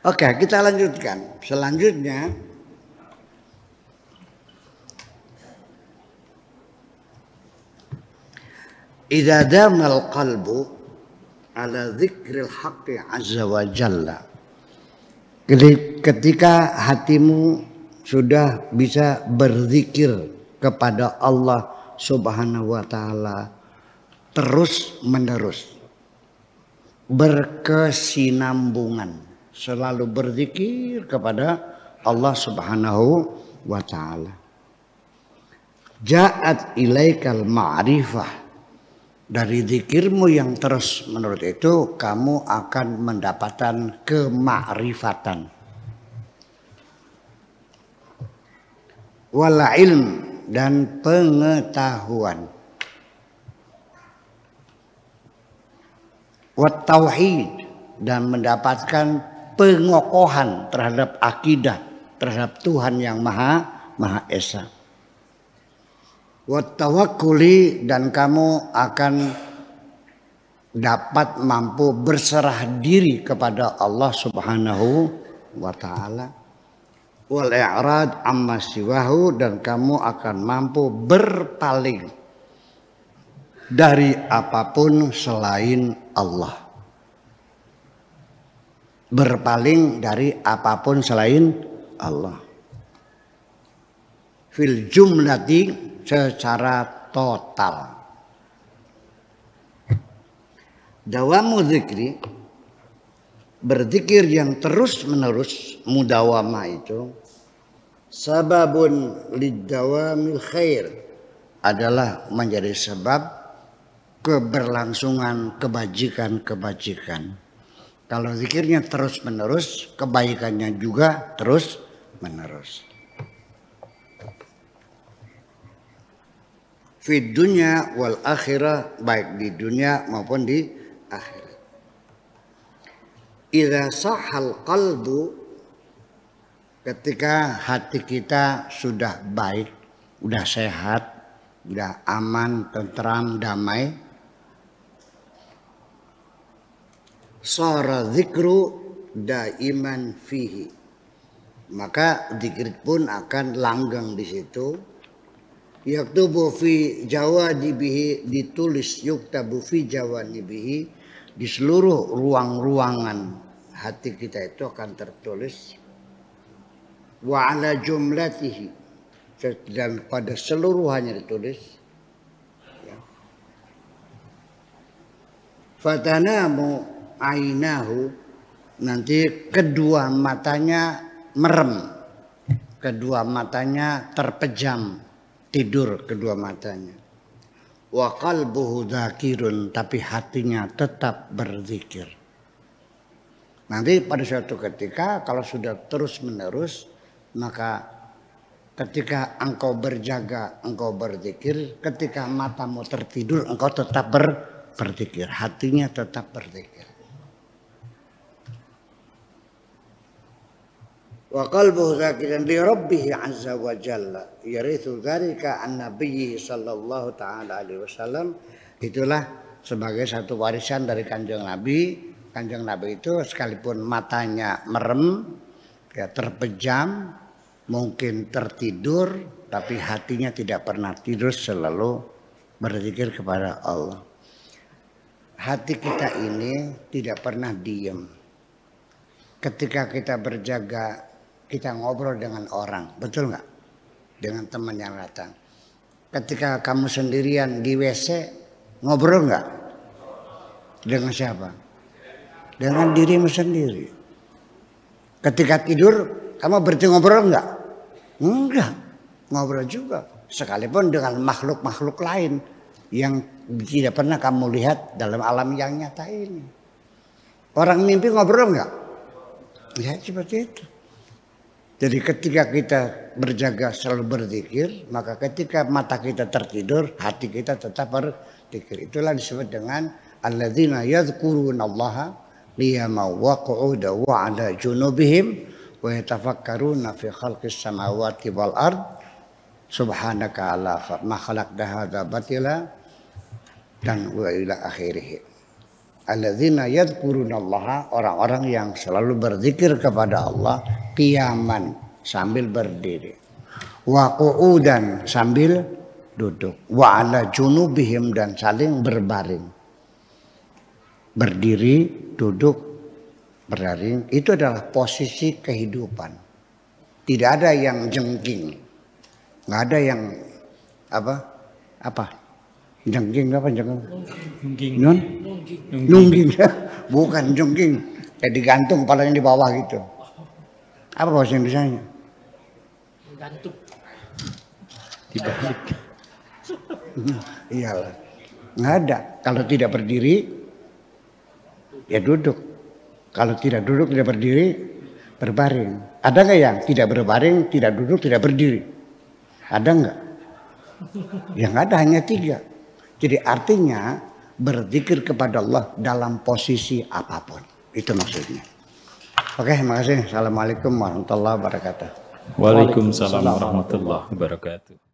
Oke, kita lanjutkan. Selanjutnya Idza damal qalbu ala dzikril haqqi azza wa jalla. Ketika hatimu sudah bisa berzikir kepada Allah Subhanahu wa taala terus menerus berkesinambungan selalu berzikir kepada Allah Subhanahu wa taala. Ja'at ilaikal ma'rifah. Dari zikirmu yang terus menurut itu kamu akan mendapatkan kemakrifatan. Wala ilm dan pengetahuan. Wat tauhid dan mendapatkan pengokohan terhadap akidah terhadap Tuhan yang Maha Maha Esa. Wattawakuli dan kamu akan dapat mampu berserah diri kepada Allah Subhanahu wa taala. Wal i'rad amma siwahu dan kamu akan mampu berpaling dari apapun selain Allah berpaling dari apapun selain Allah. Fil jumlati secara total. Dawamu zikri berzikir yang terus menerus mudawama itu sababun lidawamil khair adalah menjadi sebab keberlangsungan kebajikan-kebajikan. Kalau zikirnya terus menerus, kebaikannya juga terus menerus. Fit dunia wal akhirah baik di dunia maupun di akhirat. Idza sahal qalbu ketika hati kita sudah baik, sudah sehat, sudah aman, tentram, damai, sara zikru daiman fihi maka zikir pun akan langgang di situ yaktubu fi jawa dibihi ditulis yuktabu fi jawa dibihi di seluruh ruang-ruangan hati kita itu akan tertulis wa ala jumlatihi dan pada seluruhannya ditulis ya. fatanamu ainahu nanti kedua matanya merem kedua matanya terpejam tidur kedua matanya wa qalbuhu dzakirun tapi hatinya tetap berzikir nanti pada suatu ketika kalau sudah terus menerus maka ketika engkau berjaga, engkau berzikir, ketika matamu tertidur, engkau tetap ber, berzikir, hatinya tetap berzikir. wa qalbuhu zakiran li rabbih azza wa jalla yarithu dzalika an نبيه sallallahu taala alaihi wasallam itulah sebagai satu warisan dari kanjeng nabi kanjeng nabi itu sekalipun matanya merem ya terpejam mungkin tertidur tapi hatinya tidak pernah tidur selalu berzikir kepada Allah hati kita ini tidak pernah diam ketika kita berjaga kita ngobrol dengan orang, betul nggak? Dengan teman yang datang. Ketika kamu sendirian di WC, ngobrol nggak? Dengan siapa? Dengan dirimu sendiri. Ketika tidur, kamu berarti ngobrol nggak? Enggak, ngobrol juga. Sekalipun dengan makhluk-makhluk lain yang tidak pernah kamu lihat dalam alam yang nyata ini. Orang mimpi ngobrol nggak? Ya seperti itu. Jadi ketika kita berjaga selalu berzikir, maka ketika mata kita tertidur, hati kita tetap berzikir. Itulah disebut dengan alladzina yadhkurunallaha qiyama wa qu'uda wa 'ala junubihim wa yatafakkaruna fi khalqis samawati wal ard subhanaka ala ma khalaqta hadza batila dan wa ila akhirih. Alladzina orang-orang yang selalu berzikir kepada Allah kiaman sambil berdiri. Wa dan sambil duduk. Wa ala junubihim dan saling berbaring. Berdiri, duduk, berbaring. Itu adalah posisi kehidupan. Tidak ada yang jengking. Nggak ada yang apa? Apa? Jengking apa jengking? Nungging. Nungging. Bukan jengking. kayak digantung kepalanya di bawah gitu. Apa bahasa Indonesia? gantuk Dibalik. Iyalah. Nggak ada. Kalau tidak berdiri, ya duduk. Kalau tidak duduk, tidak berdiri, berbaring. Ada nggak yang tidak berbaring, tidak duduk, tidak berdiri? Ada nggak? Yang ada hanya tiga. Jadi artinya berzikir kepada Allah dalam posisi apapun. Itu maksudnya. Oke, makasih. Assalamualaikum warahmatullahi wabarakatuh. Waalaikumsalam warahmatullahi wabarakatuh.